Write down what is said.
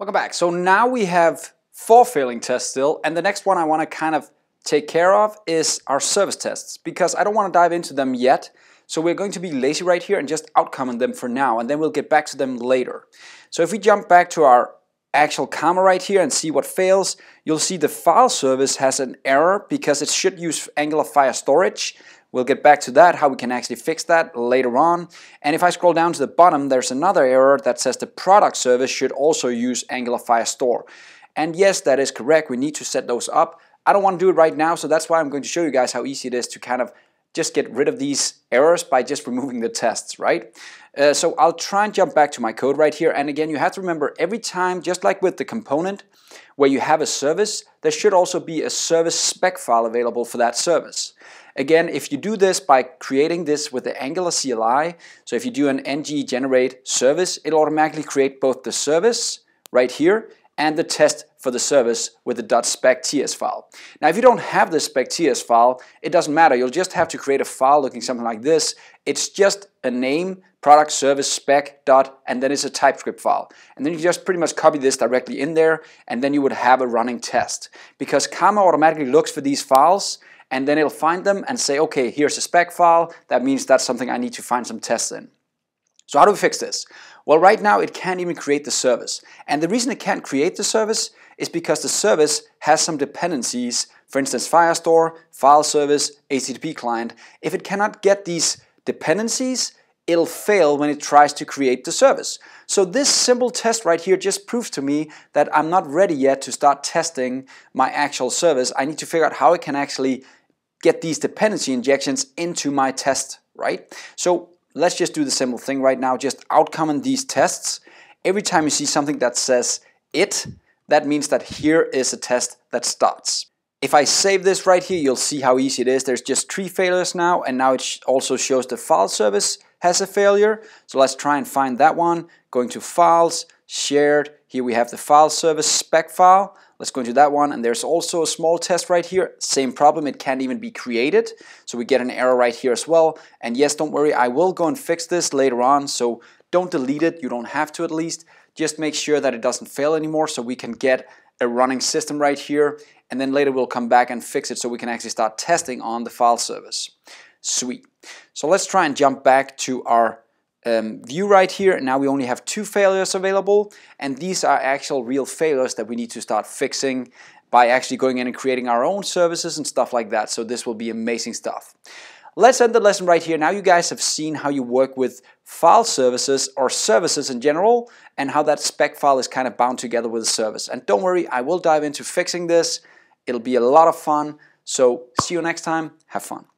Welcome back. So now we have four failing tests still, and the next one I want to kind of take care of is our service tests, because I don't want to dive into them yet. So we're going to be lazy right here and just outcomment them for now, and then we'll get back to them later. So if we jump back to our actual comma right here and see what fails, you'll see the file service has an error because it should use Angular Fire Storage, We'll get back to that, how we can actually fix that later on. And if I scroll down to the bottom, there's another error that says the product service should also use Angular Firestore. And yes, that is correct. We need to set those up. I don't want to do it right now, so that's why I'm going to show you guys how easy it is to kind of just get rid of these errors by just removing the tests, right? Uh, so I'll try and jump back to my code right here. And again, you have to remember every time, just like with the component, where you have a service, there should also be a service spec file available for that service. Again, if you do this by creating this with the Angular CLI, so if you do an ng generate service, it'll automatically create both the service right here and the test for the service with the .spec.ts file. Now, if you don't have the spec.ts file, it doesn't matter. You'll just have to create a file looking something like this. It's just a name, product service spec dot, and then it's a TypeScript file. And then you just pretty much copy this directly in there, and then you would have a running test. Because Karma automatically looks for these files, and then it'll find them and say, okay, here's a spec file. That means that's something I need to find some tests in. So how do we fix this? Well, right now it can't even create the service. And the reason it can't create the service is because the service has some dependencies, for instance, Firestore, file service, HTTP client. If it cannot get these dependencies, it'll fail when it tries to create the service. So this simple test right here just proves to me that I'm not ready yet to start testing my actual service. I need to figure out how I can actually get these dependency injections into my test, right? So let's just do the simple thing right now. Just outcome these tests. Every time you see something that says it, that means that here is a test that starts. If I save this right here, you'll see how easy it is. There's just three failures now, and now it also shows the file service has a failure. So let's try and find that one. Going to files, shared, here we have the file service spec file. Let's go into that one. And there's also a small test right here. Same problem, it can't even be created. So we get an error right here as well. And yes, don't worry, I will go and fix this later on. So don't delete it, you don't have to at least. Just make sure that it doesn't fail anymore so we can get a running system right here. And then later we'll come back and fix it so we can actually start testing on the file service. Sweet. So let's try and jump back to our um, view right here. Now we only have two failures available, and these are actual real failures that we need to start fixing by actually going in and creating our own services and stuff like that. So this will be amazing stuff. Let's end the lesson right here. Now you guys have seen how you work with file services or services in general and how that spec file is kind of bound together with a service. And don't worry, I will dive into fixing this. It'll be a lot of fun. So see you next time. Have fun.